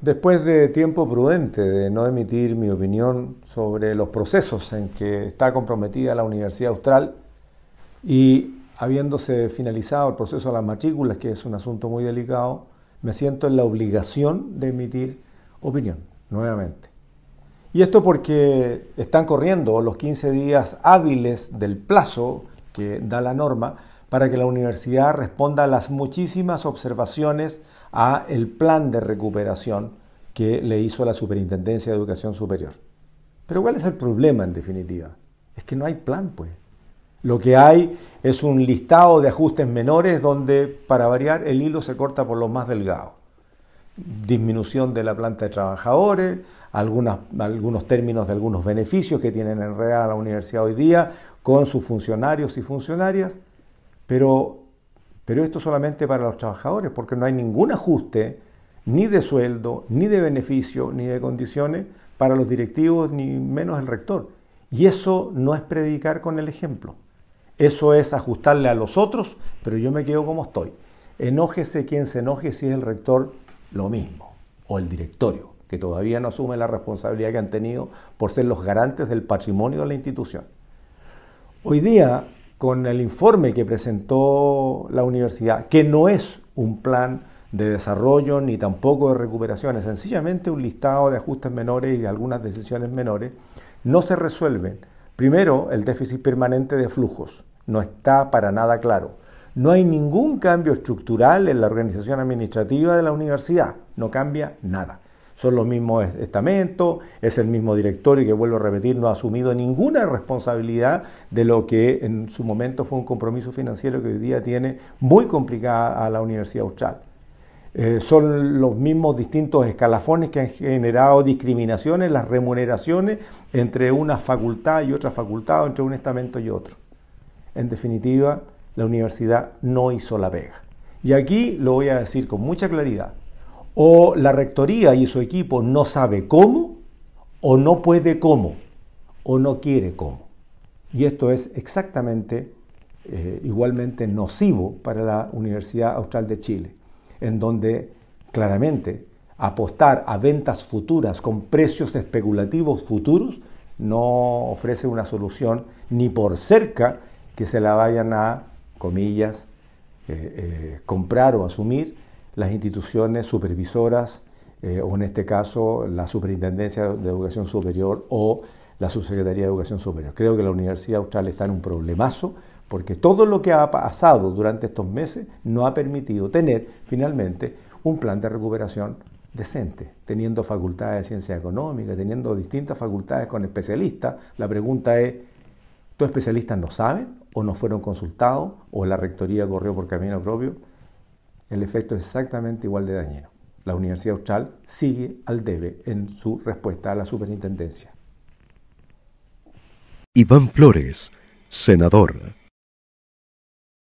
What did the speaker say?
Después de tiempo prudente de no emitir mi opinión sobre los procesos en que está comprometida la Universidad Austral y habiéndose finalizado el proceso de las matrículas, que es un asunto muy delicado, me siento en la obligación de emitir opinión nuevamente. Y esto porque están corriendo los 15 días hábiles del plazo que da la norma para que la universidad responda a las muchísimas observaciones a el plan de recuperación que le hizo la Superintendencia de Educación Superior. Pero ¿cuál es el problema en definitiva? Es que no hay plan, pues. Lo que hay es un listado de ajustes menores donde, para variar, el hilo se corta por lo más delgado. Disminución de la planta de trabajadores, algunos términos de algunos beneficios que tienen en enredada la universidad hoy día con sus funcionarios y funcionarias, pero, pero esto solamente para los trabajadores, porque no hay ningún ajuste ni de sueldo, ni de beneficio, ni de condiciones para los directivos, ni menos el rector. Y eso no es predicar con el ejemplo. Eso es ajustarle a los otros, pero yo me quedo como estoy. Enójese quien se enoje si es el rector, lo mismo, o el directorio, que todavía no asume la responsabilidad que han tenido por ser los garantes del patrimonio de la institución. Hoy día con el informe que presentó la universidad, que no es un plan de desarrollo ni tampoco de recuperación, es sencillamente un listado de ajustes menores y de algunas decisiones menores, no se resuelven. Primero, el déficit permanente de flujos, no está para nada claro. No hay ningún cambio estructural en la organización administrativa de la universidad, no cambia nada son los mismos estamentos, es el mismo directorio que, vuelvo a repetir, no ha asumido ninguna responsabilidad de lo que en su momento fue un compromiso financiero que hoy día tiene muy complicada a la Universidad Austral. Eh, son los mismos distintos escalafones que han generado discriminaciones, las remuneraciones entre una facultad y otra facultad, o entre un estamento y otro. En definitiva, la universidad no hizo la pega. Y aquí lo voy a decir con mucha claridad o la rectoría y su equipo no sabe cómo, o no puede cómo, o no quiere cómo. Y esto es exactamente eh, igualmente nocivo para la Universidad Austral de Chile, en donde claramente apostar a ventas futuras con precios especulativos futuros no ofrece una solución ni por cerca que se la vayan a, comillas, eh, eh, comprar o asumir las instituciones supervisoras, eh, o en este caso la Superintendencia de Educación Superior o la Subsecretaría de Educación Superior. Creo que la Universidad Austral está en un problemazo porque todo lo que ha pasado durante estos meses no ha permitido tener finalmente un plan de recuperación decente, teniendo facultades de ciencias económicas, teniendo distintas facultades con especialistas. La pregunta es, ¿tus especialistas no saben o no fueron consultados o la rectoría corrió por camino propio? el efecto es exactamente igual de dañino. La Universidad Austral sigue al debe en su respuesta a la superintendencia. Iván Flores, senador.